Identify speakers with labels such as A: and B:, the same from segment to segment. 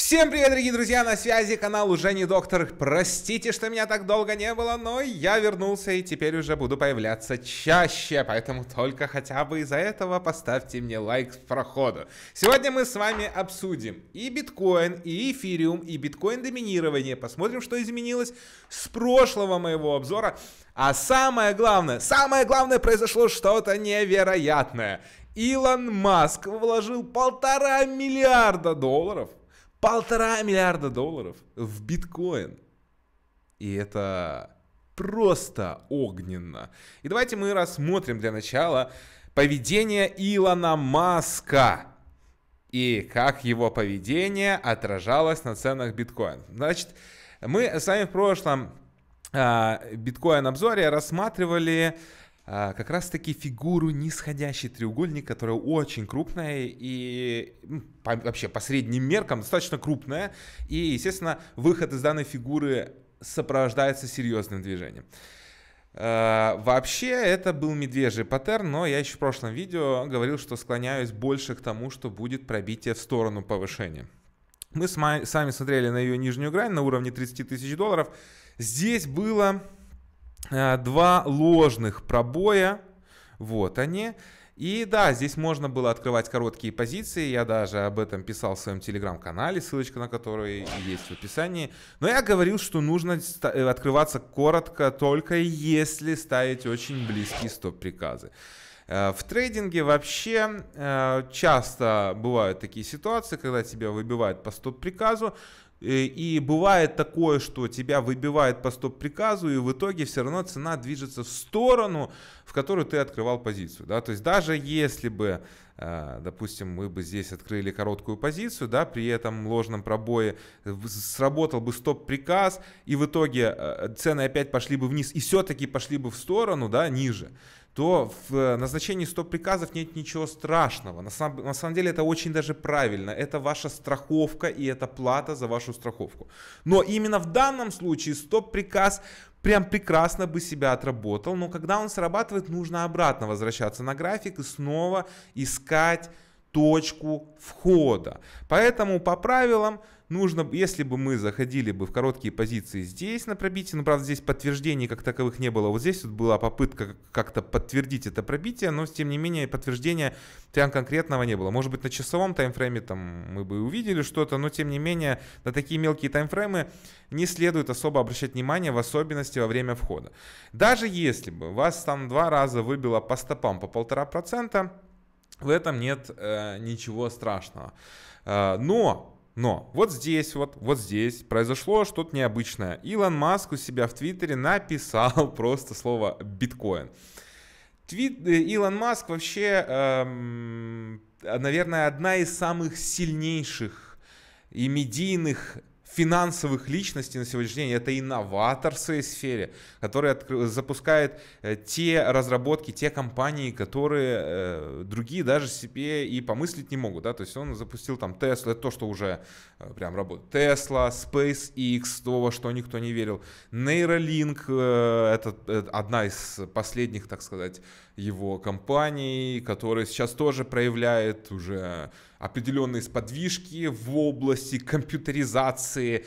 A: Всем привет, дорогие друзья, на связи канал «Уже не доктор». Простите, что меня так долго не было, но я вернулся и теперь уже буду появляться чаще, поэтому только хотя бы из-за этого поставьте мне лайк с проходу. Сегодня мы с вами обсудим и биткоин, и эфириум, и биткоин-доминирование. Посмотрим, что изменилось с прошлого моего обзора. А самое главное, самое главное произошло что-то невероятное. Илон Маск вложил полтора миллиарда долларов полтора миллиарда долларов в биткоин. И это просто огненно. И давайте мы рассмотрим для начала поведение Илона Маска и как его поведение отражалось на ценах биткоин. Значит, мы с вами в прошлом а, биткоин-обзоре рассматривали а, как раз-таки фигуру нисходящий треугольник, которая очень крупная и по, вообще по средним меркам достаточно крупная. И, естественно, выход из данной фигуры сопровождается серьезным движением. А, вообще, это был медвежий паттерн, но я еще в прошлом видео говорил, что склоняюсь больше к тому, что будет пробитие в сторону повышения. Мы с вами смотрели на ее нижнюю грань на уровне 30 тысяч долларов. Здесь было Э, два ложных пробоя. Вот они. И да, здесь можно было открывать короткие позиции, я даже об этом писал в своем телеграм-канале, ссылочка на который есть в описании. Но я говорил, что нужно э, открываться коротко только если ставить очень близкие стоп-приказы. Э, в трейдинге вообще часто бывают такие ситуации, когда тебя выбивают по стоп-приказу, Э, и бывает такое, что тебя выбивает по стоп-приказу, и в итоге все равно цена движется в сторону, в которую ты открывал позицию. Да? То есть даже если бы, э, допустим, мы бы здесь открыли короткую позицию, да, при этом ложном пробое э, сработал бы стоп-приказ, и в итоге цены опять пошли бы вниз, и все-таки пошли бы в сторону, да, ниже то в э, назначении стоп-приказов нет ничего страшного. На, самом на самом деле это очень даже правильно. Это ваша страховка и это плата за вашу страховку. Но именно в данном случае стоп-приказ прям прекрасно бы себя отработал, но когда он срабатывает, нужно обратно возвращаться на график и снова искать точку входа. Поэтому по правилам нужно, если бы мы заходили бы в короткие позиции здесь на пробитие, но ну, правда, здесь подтверждений как таковых не было, вот здесь вот была попытка как-то подтвердить это пробитие, но, тем не менее, подтверждения прям конкретного не было. Может быть, на часовом таймфрейме там мы бы увидели что-то, но, тем не менее, на такие мелкие таймфреймы не следует особо обращать внимание, в особенности во время входа. Даже если бы вас там два раза выбило по стопам по полтора процента, в этом нет э, ничего страшного. Э, но но вот здесь вот, вот здесь произошло что-то необычное. Илон Маск у себя в Твиттере написал просто слово биткоин. Твит, э, Илон Маск вообще, эм, наверное, одна из самых сильнейших и медийных финансовых личностей на сегодняшний день. Это инноватор в своей сфере, который откры- запускает э, те разработки, те компании, которые э, другие даже себе и помыслить не могут. Да? То есть он запустил там Tesla, это то, что уже э, прям работает. Tesla, SpaceX, то, во что никто не верил. Neuralink, э, это, это одна из последних, так сказать, его компаний, которая сейчас тоже проявляет уже определенные сподвижки в области компьютеризации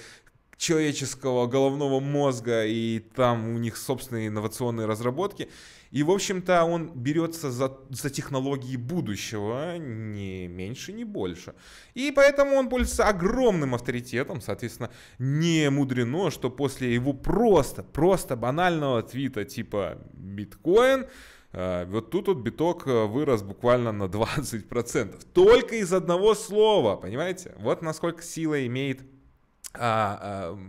A: человеческого головного мозга, и там у них собственные инновационные разработки. И, в общем-то, он берется за, за технологии будущего, не меньше, не больше. И поэтому он пользуется огромным авторитетом, соответственно, не мудрено, что после его просто, просто банального твита типа «биткоин», Э, вот тут вот биток э, вырос буквально на 20%. Только из одного слова, понимаете? Вот насколько сила имеет а, а,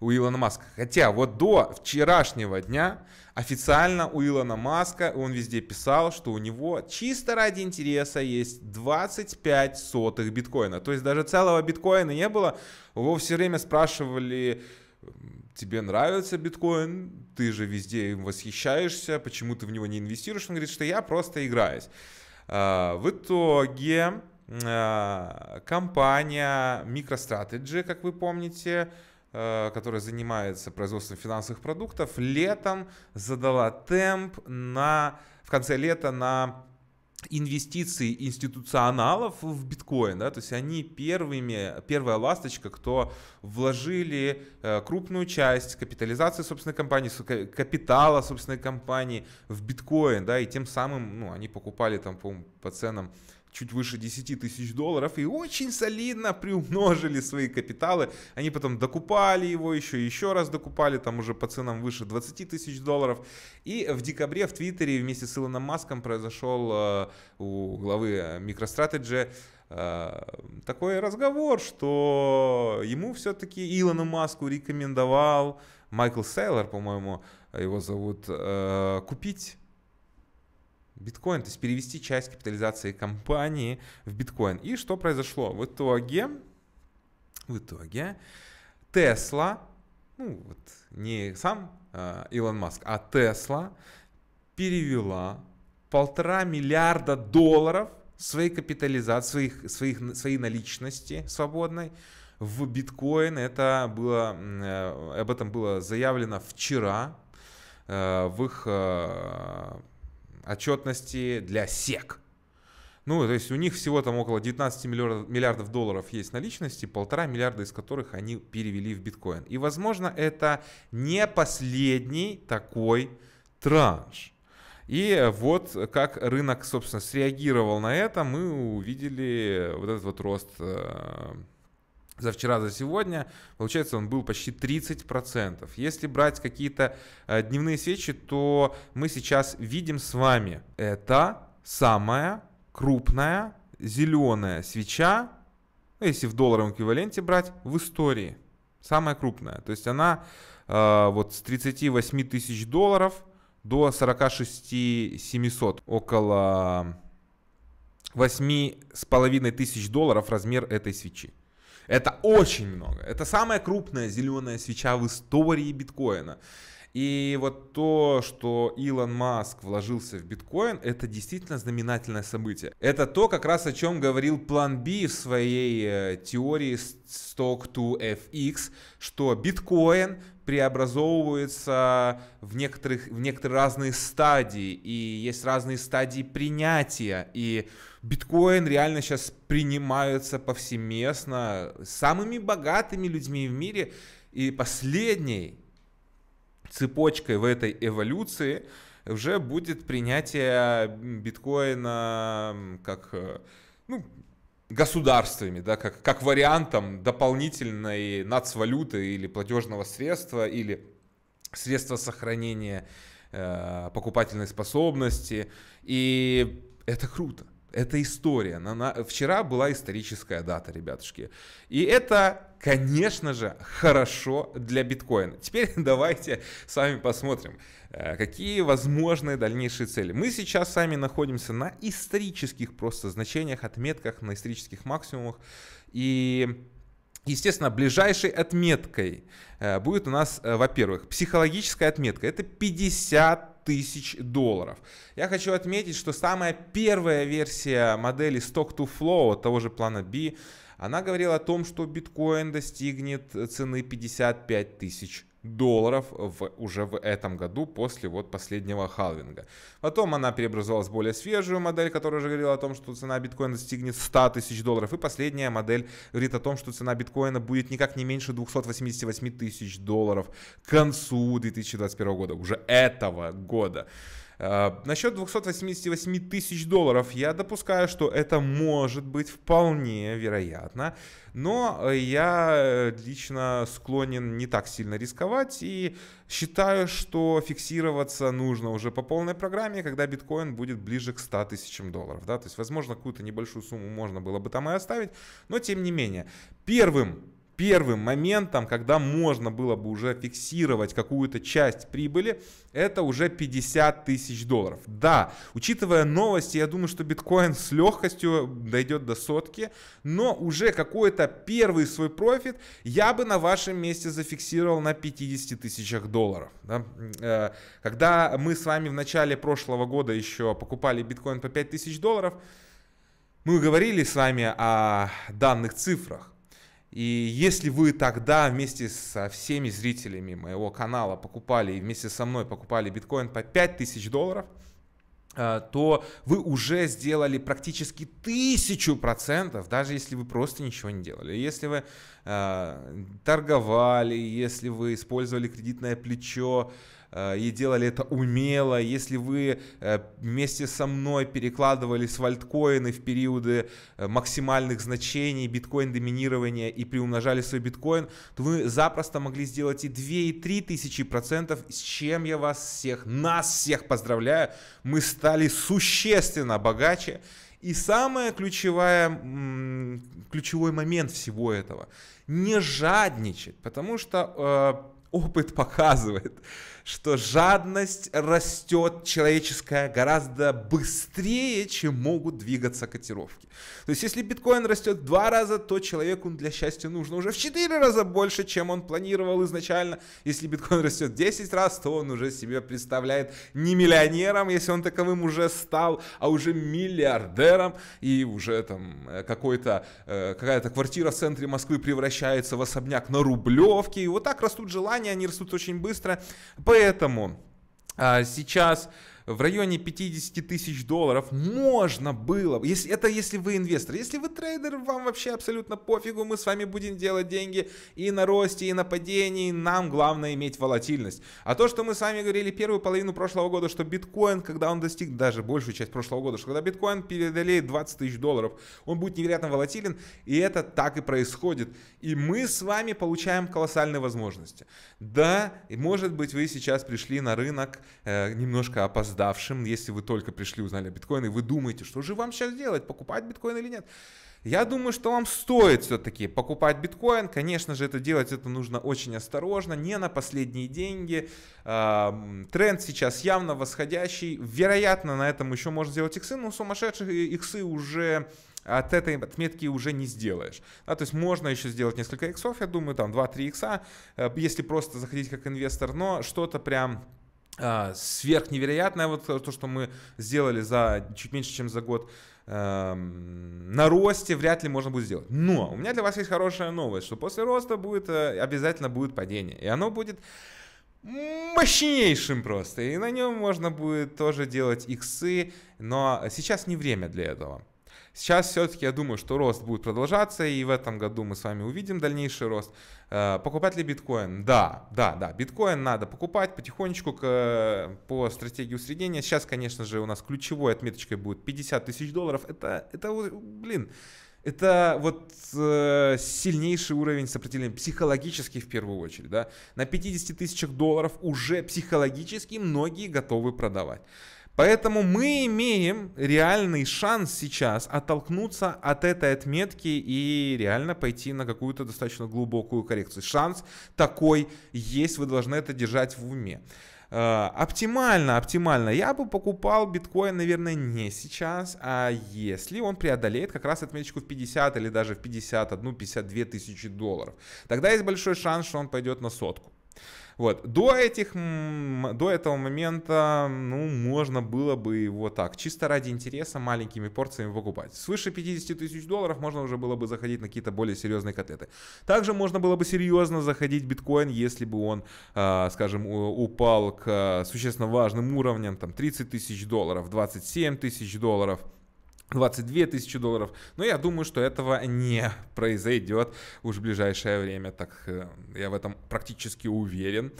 A: у Илона Маска. Хотя вот до вчерашнего дня официально у Илона Маска, он везде писал, что у него чисто ради интереса есть 25 сотых биткоина. То есть даже целого биткоина не было. Его все время спрашивали, тебе нравится биткоин, ты же везде им восхищаешься, почему ты в него не инвестируешь? Он говорит, что я просто играюсь. А, в итоге а, компания MicroStrategy, как вы помните, а, которая занимается производством финансовых продуктов, летом задала темп на, в конце лета на инвестиций институционалов в биткоин, да, то есть они первыми, первая ласточка, кто вложили э, крупную часть капитализации собственной компании, капитала собственной компании в биткоин, да, и тем самым, ну, они покупали там, по, по ценам чуть выше 10 тысяч долларов и очень солидно приумножили свои капиталы. Они потом докупали его еще, еще раз докупали, там уже по ценам выше 20 тысяч долларов. И в декабре в Твиттере вместе с Илоном Маском произошел э, у главы э, MicroStrategy э, такой разговор, что ему все-таки Илону Маску рекомендовал Майкл Сейлор, по-моему, его зовут, купить биткоин, то есть перевести часть капитализации компании в биткоин. И что произошло? В итоге, в итоге Тесла, ну вот не сам э, Илон Маск, а Тесла перевела полтора миллиарда долларов своей капитализации, своих, своих, своей наличности свободной в биткоин. Это было, э, об этом было заявлено вчера э, в их э, отчетности для СЕК. Ну, то есть у них всего там около 19 миллиардов, миллиардов долларов есть наличности, полтора миллиарда из которых они перевели в биткоин. И, возможно, это не последний такой транш. И вот как рынок, собственно, среагировал на это, мы увидели вот этот вот рост э, за вчера, за сегодня, получается, он был почти 30%. Если брать какие-то э, дневные свечи, то мы сейчас видим с вами, это самая крупная зеленая свеча, ну, если в долларовом эквиваленте брать, в истории. Самая крупная. То есть она э, вот с 38 тысяч долларов до 46 700, около 8,5 тысяч долларов размер этой свечи. Это очень много. Это самая крупная зеленая свеча в истории биткоина. И вот то, что Илон Маск вложился в биткоин, это действительно знаменательное событие. Это то, как раз о чем говорил план B в своей э, теории Stock to FX, что биткоин преобразовывается в, некоторых, в некоторые разные стадии, и есть разные стадии принятия, и биткоин реально сейчас принимается повсеместно самыми богатыми людьми в мире. И последней цепочкой в этой эволюции уже будет принятие биткоина как э, ну, государствами, да, как, как вариантом дополнительной нацвалюты или платежного средства, или средства сохранения э, покупательной способности. И это круто. Это история. На, на, вчера была историческая дата, ребятушки. И это, конечно же, хорошо для биткоина. Теперь давайте с вами посмотрим, э, какие возможные дальнейшие цели. Мы сейчас сами находимся на исторических просто значениях, отметках, на исторических максимумах. И Естественно, ближайшей отметкой э, будет у нас, э, во-первых, психологическая отметка. Это 50 тысяч долларов. Я хочу отметить, что самая первая версия модели Stock to Flow от того же плана B, она говорила о том, что биткоин достигнет цены 55 тысяч долларов в, уже в этом году после вот последнего халвинга. Потом она переобразовалась в более свежую модель, которая уже говорила о том, что цена биткоина достигнет 100 тысяч долларов. И последняя модель говорит о том, что цена биткоина будет никак не меньше 288 тысяч долларов к концу 2021 года, уже этого года. Э, насчет 288 тысяч долларов я допускаю, что это может быть вполне вероятно, но э, я э, лично склонен не так сильно рисковать и считаю, что фиксироваться нужно уже по полной программе, когда биткоин будет ближе к 100 тысячам долларов. Да? То есть, возможно, какую-то небольшую сумму можно было бы там и оставить, но тем не менее. Первым первым моментом, когда можно было бы уже фиксировать какую-то часть прибыли, это уже 50 тысяч долларов. Да, учитывая новости, я думаю, что биткоин с легкостью дойдет до сотки, но уже какой-то первый свой профит я бы на вашем месте зафиксировал на 50 тысячах долларов. Да? Э, когда мы с вами в начале прошлого года еще покупали биткоин по 5 тысяч долларов, мы говорили с вами о данных цифрах. И если вы тогда вместе со всеми зрителями моего канала покупали и вместе со мной покупали биткоин по 5000 долларов, э, то вы уже сделали практически тысячу процентов, даже если вы просто ничего не делали. Если вы э, торговали, если вы использовали кредитное плечо, Э, и делали это умело, если вы э, вместе со мной перекладывали в альткоины в периоды э, максимальных значений, биткоин-доминирования и приумножали свой биткоин, то вы запросто могли сделать и 2, и 3 тысячи процентов, с чем я вас всех, нас всех поздравляю, мы стали существенно богаче, и самое ключевое, ключевой момент всего этого – не жадничать, потому что э, опыт показывает, что жадность растет человеческая гораздо быстрее, чем могут двигаться котировки. То есть, если биткоин растет в два раза, то человеку для счастья нужно уже в четыре раза больше, чем он планировал изначально. Если биткоин растет в 10 раз, то он уже себе представляет не миллионером, если он таковым уже стал, а уже миллиардером и уже там э, какой-то, э, какая-то квартира в центре Москвы превращается в особняк на Рублевке. И вот так растут желания, они растут очень быстро. Поэтому а, сейчас в районе 50 тысяч долларов можно было, если, это если вы инвестор, если вы трейдер, вам вообще абсолютно пофигу, мы с вами будем делать деньги и на росте, и на падении, нам главное иметь волатильность. А то, что мы с вами говорили первую половину прошлого года, что биткоин, когда он достиг даже большую часть прошлого года, что когда биткоин преодолеет 20 тысяч долларов, он будет невероятно волатилен, и это так и происходит. И мы с вами получаем колоссальные возможности. Да, может быть, вы сейчас пришли на рынок э, немножко опоздать, опоздавшим, если вы только пришли, узнали о биткоине, вы думаете, что же вам сейчас делать, покупать биткоин или нет? Я думаю, что вам стоит все-таки покупать биткоин. Конечно же, это делать это нужно очень осторожно, не на последние деньги. Тренд сейчас явно восходящий. Вероятно, на этом еще можно сделать иксы, но сумасшедших э, иксы уже от этой отметки уже не сделаешь. Да, то есть можно еще сделать несколько иксов, я думаю, там 2-3 икса, э, если просто заходить как инвестор, но что-то прям а, сверхневероятное вот э, то, что мы сделали за чуть меньше, чем за год, эм, на росте вряд ли можно будет сделать. Но у меня для вас есть хорошая новость, что после роста будет э, обязательно будет падение. И оно будет мощнейшим просто. И на нем можно будет тоже делать иксы, но сейчас не время для этого. Сейчас все-таки я думаю, что рост будет продолжаться, и в этом году мы с вами увидим дальнейший рост. Э, покупать ли биткоин? Да, да, да. Биткоин надо покупать потихонечку к, э, по стратегии усреднения. Сейчас, конечно же, у нас ключевой отметочкой будет 50 тысяч долларов. Это, это, блин, это вот э, сильнейший уровень сопротивления, психологический в первую очередь. Да? На 50 тысячах долларов уже психологически многие готовы продавать. Поэтому мы имеем реальный шанс сейчас оттолкнуться от этой отметки и реально пойти на какую-то достаточно глубокую коррекцию. Шанс такой есть, вы должны это держать в уме. Э, оптимально, оптимально. Я бы покупал биткоин, наверное, не сейчас, а если он преодолеет как раз отметочку в 50 или даже в 51-52 тысячи долларов. Тогда есть большой шанс, что он пойдет на сотку. Вот. До, этих, до этого момента ну, можно было бы его так, чисто ради интереса, маленькими порциями покупать. Свыше 50 тысяч долларов можно уже было бы заходить на какие-то более серьезные котлеты. Также можно было бы серьезно заходить в биткоин, если бы он, а, скажем, упал к а, существенно важным уровням, там 30 тысяч долларов, 27 тысяч долларов – 22 тысячи долларов. Но я думаю, что этого не произойдет уж в ближайшее время. Так э, я в этом практически уверен.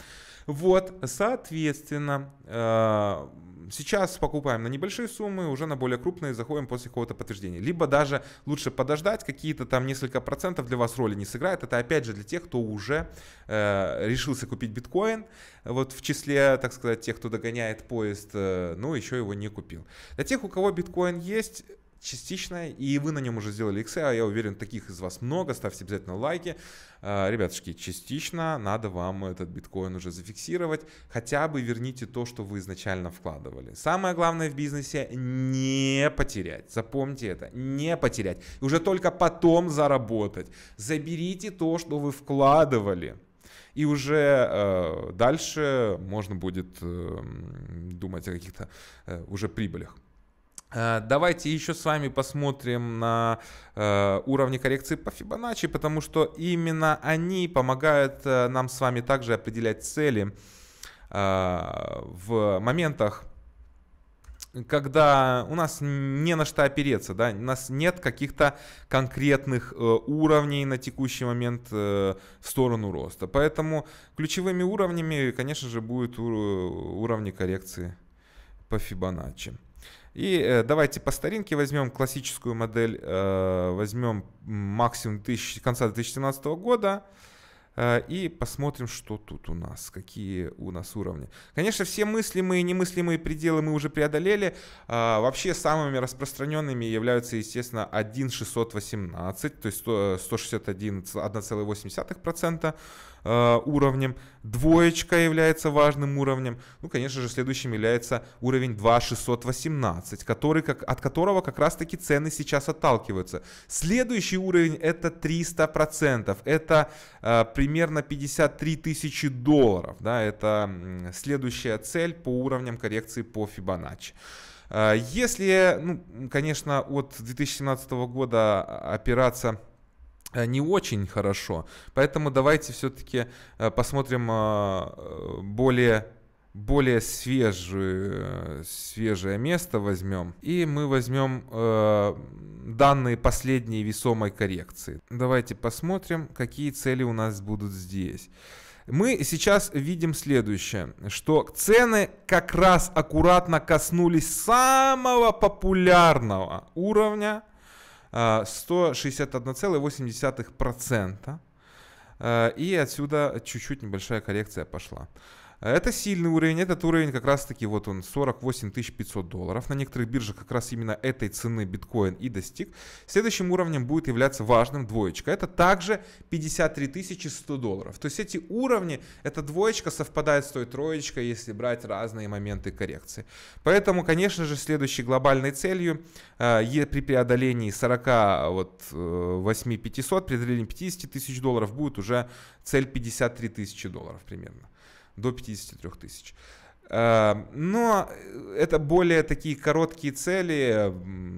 A: Вот, соответственно, э, сейчас покупаем на небольшие суммы, уже на более крупные заходим после какого-то подтверждения. Либо даже лучше подождать, какие-то там несколько процентов для вас роли не сыграет. Это опять же для тех, кто уже э, решился купить биткоин, вот в числе, так сказать, тех, кто догоняет поезд, э, ну еще его не купил. Для тех, у кого биткоин есть, частично, и вы на нем уже сделали иксы, а я уверен, таких из вас много, ставьте обязательно лайки. А, ребятушки, частично надо вам этот биткоин уже зафиксировать, хотя бы верните то, что вы изначально вкладывали. Самое главное в бизнесе не потерять, запомните это, не потерять, и уже только потом заработать. Заберите то, что вы вкладывали. И уже э, дальше можно будет э, думать о каких-то э, уже прибылях. Э, давайте еще с вами посмотрим на э, уровни коррекции по Fibonacci, потому что именно они помогают э, нам с вами также определять цели э, в моментах, когда у нас не на что опереться, да, у нас нет каких-то конкретных э, уровней на текущий момент э, в сторону роста. Поэтому ключевыми уровнями, конечно же, будут э, уровни коррекции по Fibonacci. И э, давайте по старинке возьмем классическую модель, э, возьмем максимум 1000, конца 2017 года э, и посмотрим, что тут у нас, какие у нас уровни. Конечно, все мыслимые и немыслимые пределы мы уже преодолели. А, вообще самыми распространенными являются, естественно, 1,618, то есть 161,8%. Э, уровнем. Двоечка является важным уровнем. Ну, конечно же, следующим является уровень 2618, который, как, от которого как раз-таки цены сейчас отталкиваются. Следующий уровень это 300%. Это э, примерно 53 тысячи долларов. Да, это следующая цель по уровням коррекции по Fibonacci. Э, если, ну, конечно, от 2017 года а, опираться Э, не очень хорошо. Поэтому давайте все-таки э, посмотрим э, более более свежие, свежее место возьмем. И мы возьмем данные последней весомой коррекции. Давайте посмотрим, какие цели у нас будут здесь. Мы сейчас видим следующее, что цены как раз аккуратно коснулись самого популярного уровня 161,8%. А, а, и отсюда чуть-чуть небольшая коррекция пошла. А это сильный уровень, этот уровень как раз таки вот он 48 500 долларов. На некоторых биржах как раз именно этой цены биткоин и достиг. Следующим уровнем будет являться важным двоечка. Это также 53 100 долларов. То есть эти уровни, эта двоечка совпадает с той троечкой, если брать разные моменты коррекции. Поэтому, конечно же, следующей глобальной целью э, при преодолении 40 вот, 8 э, 500, при преодолении 50 тысяч долларов будет уже цель 53 тысячи долларов примерно до 53 тысяч. Эм, но э, это более такие короткие цели,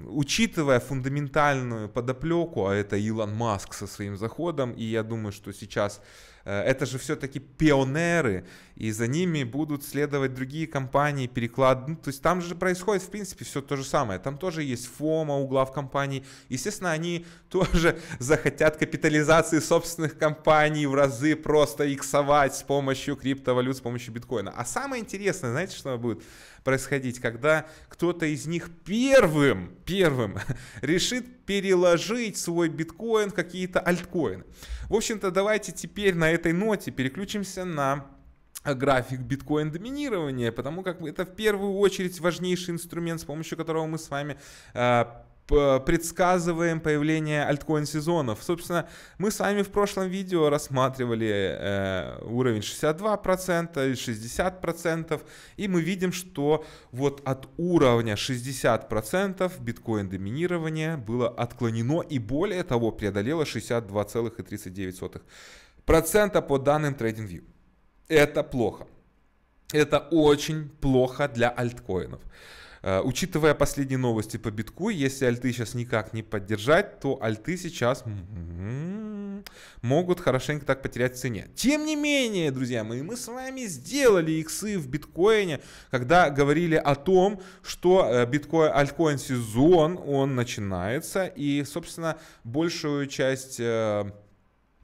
A: учитывая фундаментальную подоплеку, а это Илон Маск со своим заходом, и я думаю, что сейчас Э, это же все-таки пионеры, и за ними будут следовать другие компании, переклад. Ну, то есть там же происходит, в принципе, все то же самое. Там тоже есть ФОМа, угла в компании. Естественно, они тоже захотят капитализации собственных компаний в разы просто иксовать с помощью криптовалют, с помощью биткоина. А самое интересное, знаете, что будет? происходить, когда кто-то из них первым, первым решит переложить свой биткоин в какие-то альткоины. В общем-то, давайте теперь на этой ноте переключимся на график биткоин-доминирования, потому как это в первую очередь важнейший инструмент, с помощью которого мы с вами э, предсказываем появление альткоин сезонов. Собственно, мы с вами в прошлом видео рассматривали э, уровень 62% и 60%, и мы видим, что вот от уровня 60% биткоин доминирование было отклонено и более того преодолело 62,39% по данным TradingView. Это плохо. Это очень плохо для альткоинов. Э, учитывая последние новости по битку, если альты сейчас никак не поддержать, то альты сейчас могут хорошенько так потерять в цене. Тем не менее, друзья мои, мы с вами сделали иксы в биткоине, когда говорили о том, что э, биткоин, альткоин сезон, он начинается, и, собственно, большую часть э,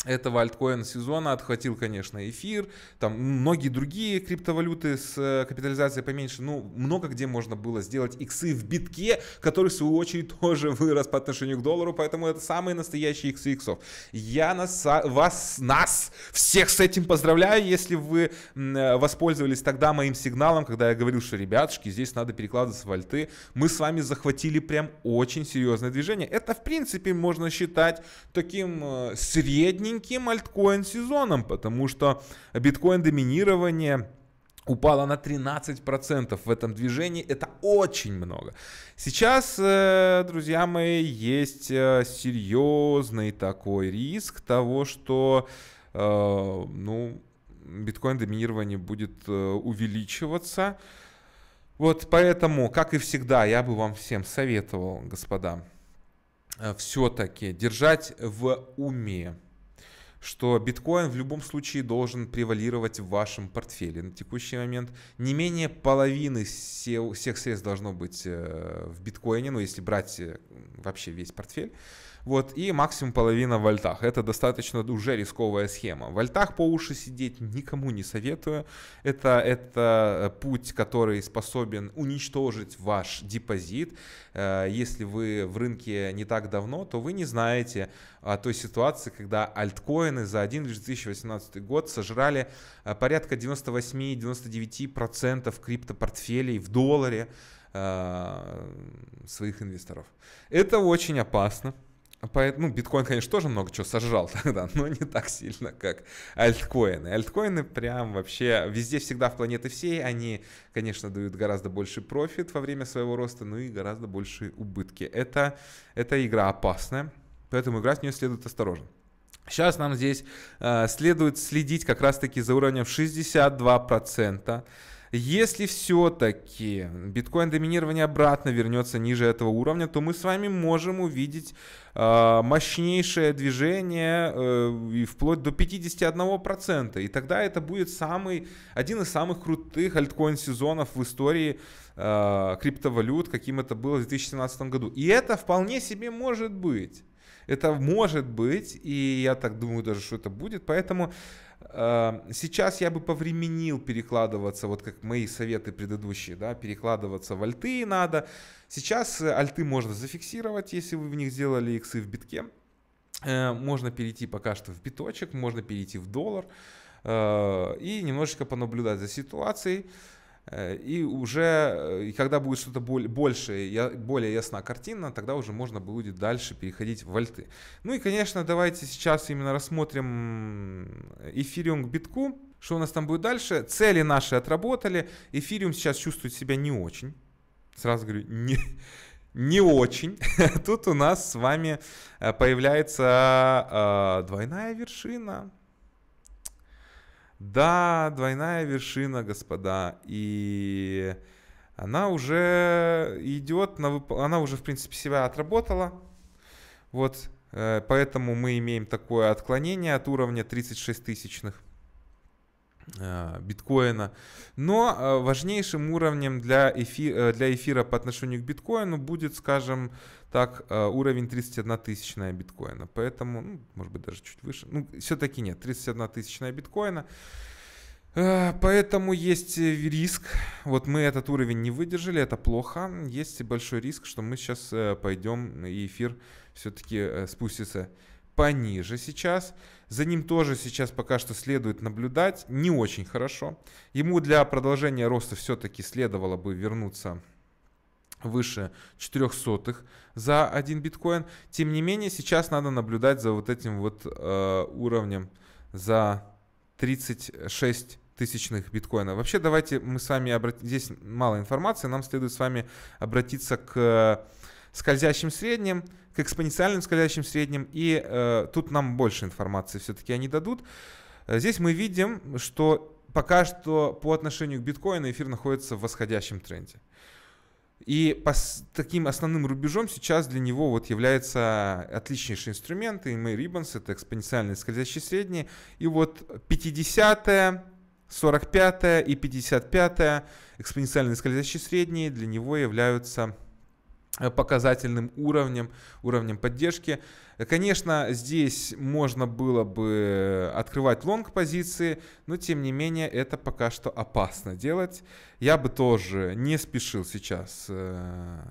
A: этого альткоин сезона отхватил, конечно, эфир, там многие другие криптовалюты с э, капитализацией поменьше, ну, много где можно было сделать иксы в битке, который, в свою очередь, тоже вырос по отношению к доллару, поэтому это самые настоящие иксы иксов. Я нас, вас, нас, всех с этим поздравляю, если вы э, воспользовались тогда моим сигналом, когда я говорил, что, ребятушки, здесь надо перекладываться в альты, мы с вами захватили прям очень серьезное движение. Это, в принципе, можно считать таким э, средним средненьким альткоин сезоном, потому что биткоин доминирование упало на 13% в этом движении. Это очень много. Сейчас, э, друзья мои, есть э, серьезный такой риск того, что, э, ну, биткоин доминирование будет увеличиваться. Вот поэтому, как и всегда, я бы вам всем советовал, господа, все-таки держать в уме что биткоин в любом случае должен превалировать в вашем портфеле на текущий момент. Не менее половины всех средств должно быть э, в биткоине, ну если брать э, вообще весь портфель. Вот, и максимум половина в альтах. Это достаточно уже рисковая схема. В альтах по уши сидеть никому не советую. Это, это э, путь, который способен уничтожить ваш депозит. Э, если вы в рынке не так давно, то вы не знаете о той ситуации, когда альткоины за один лишь 2018 год сожрали э, порядка 98-99% криптопортфелей в долларе своих инвесторов. Это очень опасно. Поэтому, ну, биткоин, конечно, тоже много чего сожрал тогда, но не так сильно, как альткоины. Альткоины прям вообще везде всегда в планеты всей. Они, конечно, дают гораздо больше профит во время своего роста, ну и гораздо больше убытки. Это, это игра опасная, поэтому играть в нее следует осторожно. Сейчас нам здесь э, следует следить как раз-таки за уровнем 62%. Если все-таки биткоин-доминирование обратно вернется ниже этого уровня, то мы с вами можем увидеть э, мощнейшее движение э, и вплоть до 51%. И тогда это будет самый, один из самых крутых альткоин-сезонов в истории э, криптовалют, каким это было в 2017 году. И это вполне себе может быть. Это может быть, и я так думаю даже, что это будет. Поэтому Эм, сейчас я бы повременил перекладываться, вот как мои советы предыдущие, да, перекладываться в альты надо. Сейчас э, альты можно зафиксировать, если вы в них сделали иксы в битке. Э, можно перейти пока что в биточек, можно перейти в доллар э, и немножечко понаблюдать за ситуацией. Э, и уже, э, когда будет что-то больше, более ясна картина, тогда уже можно будет дальше переходить в альты. Ну и, конечно, давайте сейчас именно рассмотрим эфириум к битку. Что у нас там будет дальше? Цели наши отработали. Эфириум сейчас чувствует себя не очень. Сразу говорю, не, не очень. Тут у нас с вами э, появляется э, двойная вершина. Да, двойная вершина, господа. И она уже идет на вып... она уже в принципе себя отработала. Вот, э, поэтому мы имеем такое отклонение от уровня 36 тысячных. Э, биткоина. Но э, важнейшим уровнем для, эфи, э, для эфира по отношению к биткоину будет, скажем так, уровень 31 тысячная биткоина. Поэтому, ну, может быть, даже чуть выше. Ну, все-таки нет, 31 тысячная биткоина. Поэтому есть риск, вот мы этот уровень не выдержали, это плохо, есть большой риск, что мы сейчас пойдем и эфир все-таки спустится пониже сейчас. За ним тоже сейчас пока что следует наблюдать. Не очень хорошо. Ему для продолжения роста все-таки следовало бы вернуться выше 400 за один биткоин. Тем не менее, сейчас надо наблюдать за вот этим вот э, уровнем за 36 тысячных биткоинов. Вообще, давайте мы с вами обратим... Здесь мало информации, нам следует с вами обратиться к скользящим средним, к экспоненциальным скользящим средним, и э, тут нам больше информации все-таки они дадут. Э, здесь мы видим, что пока что по отношению к биткоину эфир находится в восходящем тренде. И по таким основным рубежом сейчас для него вот является отличнейший инструмент, и мы Ribbons, это экспоненциальные скользящие средние, и вот 50 45 и 55 экспоненциальные скользящие средние для него являются Э, показательным уровнем, уровнем поддержки. Конечно, здесь можно было бы открывать лонг позиции, но тем не менее это пока что опасно делать. Я бы тоже не спешил сейчас э,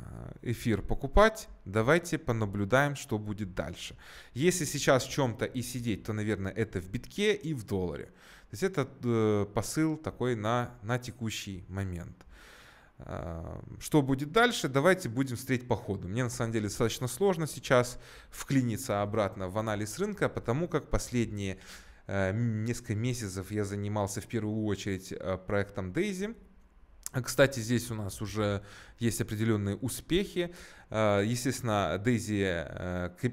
A: эфир покупать. Давайте понаблюдаем, что будет дальше. Если сейчас в чем-то и сидеть, то, наверное, это в битке и в долларе. То есть это э, посыл такой на, на текущий момент. Эм, что будет дальше, давайте будем встретить по ходу. Мне на самом деле достаточно сложно сейчас вклиниться обратно в анализ рынка, потому как последние э, несколько месяцев я занимался в первую очередь э, проектом Daisy. Кстати, здесь у нас уже есть определенные успехи. Э, естественно, Дейзи,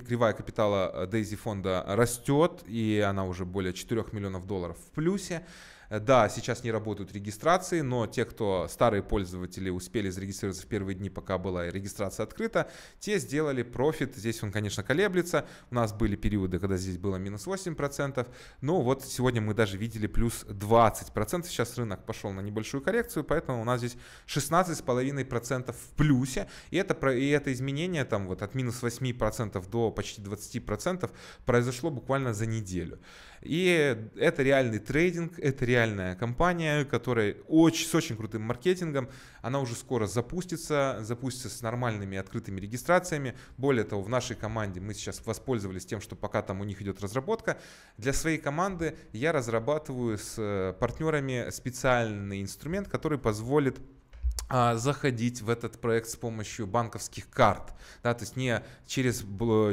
A: кривая капитала Дейзи фонда растет, и она уже более 4 миллионов долларов в плюсе. Э, да, сейчас не работают регистрации, но те, кто старые пользователи успели зарегистрироваться в первые дни, пока была регистрация открыта, те сделали профит. Здесь он, конечно, колеблется. У нас были периоды, когда здесь было минус 8%. Но вот сегодня мы даже видели плюс 20%. Сейчас рынок пошел на небольшую коррекцию, поэтому у нас здесь 16,5% в плюсе. И это, и это изменение там вот от минус 8% до почти 20% произошло буквально за неделю. И это реальный трейдинг, это реальный реальная компания, которая очень, с очень крутым маркетингом, она уже скоро запустится, запустится с нормальными открытыми регистрациями. Более того, в нашей команде мы сейчас воспользовались тем, что пока там у них идет разработка. Для своей команды я разрабатываю с э, партнерами специальный инструмент, который позволит а, заходить в этот проект с помощью банковских карт. Да, то есть не через,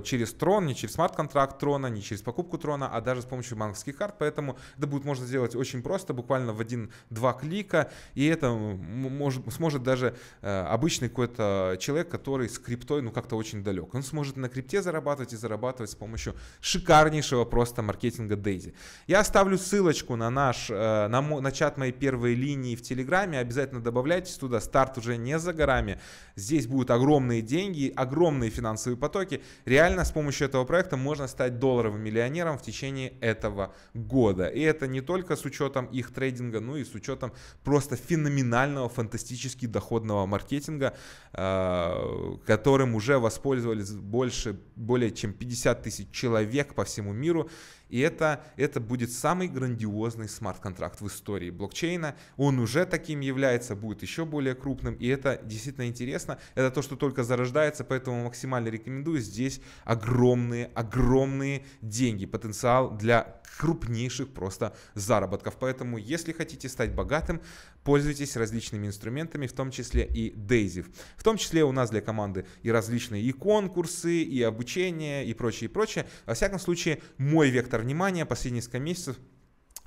A: через Tron, не через смарт-контракт Трона, не через покупку Трона, а даже с помощью банковских карт. Поэтому это будет можно сделать очень просто, буквально в один-два клика. И это может, сможет даже э, обычный какой-то человек, который с криптой ну как-то очень далек. Он сможет на крипте зарабатывать и зарабатывать с помощью шикарнейшего просто маркетинга Дейзи. Я оставлю ссылочку на наш, э, на, на чат моей первой линии в Телеграме. Обязательно добавляйтесь туда сюда, старт уже не за горами. Здесь будут огромные деньги, огромные финансовые потоки. Реально с помощью этого проекта можно стать долларовым миллионером в течение этого года. И это не только с учетом их трейдинга, но и с учетом просто феноменального, фантастически доходного маркетинга, э, которым уже воспользовались больше, более чем 50 тысяч человек по всему миру. И это, это будет самый грандиозный смарт-контракт в истории блокчейна. Он уже таким является, будет еще более крупным. И это действительно интересно. Это то, что только зарождается, поэтому максимально рекомендую. Здесь огромные, огромные деньги, потенциал для крупнейших просто заработков. Поэтому, если хотите стать богатым, Пользуйтесь различными инструментами, в том числе и Дейзив. В том числе у нас для команды и различные и конкурсы, и обучение, и прочее, и прочее. Во всяком случае, мой вектор внимания последние несколько месяцев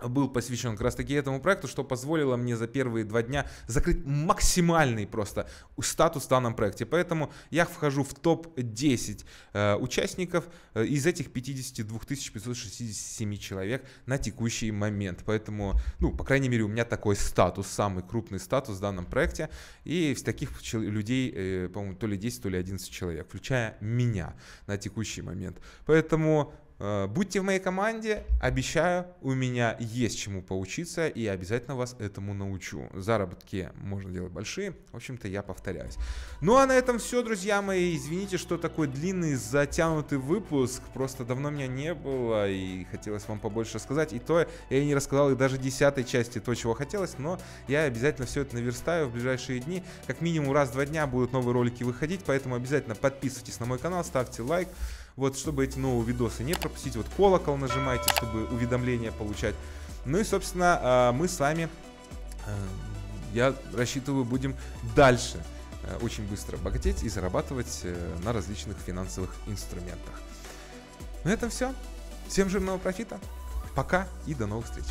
A: был посвящен как раз таки этому проекту, что позволило мне за первые два дня закрыть максимальный просто статус в данном проекте. Поэтому я вхожу в топ-10 э, участников э, из этих 52 567 человек на текущий момент. Поэтому, ну, по крайней мере, у меня такой статус, самый крупный статус в данном проекте. И из таких людей, э, по-моему, то ли 10, то ли 11 человек, включая меня на текущий момент. Поэтому Э, будьте в моей команде, обещаю, у меня есть чему поучиться и обязательно вас этому научу. Заработки можно делать большие, в общем-то я повторяюсь. Ну а на этом все, друзья мои, извините, что такой длинный затянутый выпуск, просто давно меня не было и хотелось вам побольше сказать. И то я не рассказал и даже десятой части то, чего хотелось, но я обязательно все это наверстаю в ближайшие дни. Как минимум раз два дня будут новые ролики выходить, поэтому обязательно подписывайтесь на мой канал, ставьте лайк. Вот, чтобы эти новые видосы не пропустить, вот колокол нажимайте, чтобы уведомления получать. Ну и, собственно, а, мы с вами, а, я рассчитываю, будем дальше а, очень быстро богатеть и зарабатывать э, на различных финансовых инструментах. На этом все. Всем жирного профита. Пока и до новых встреч.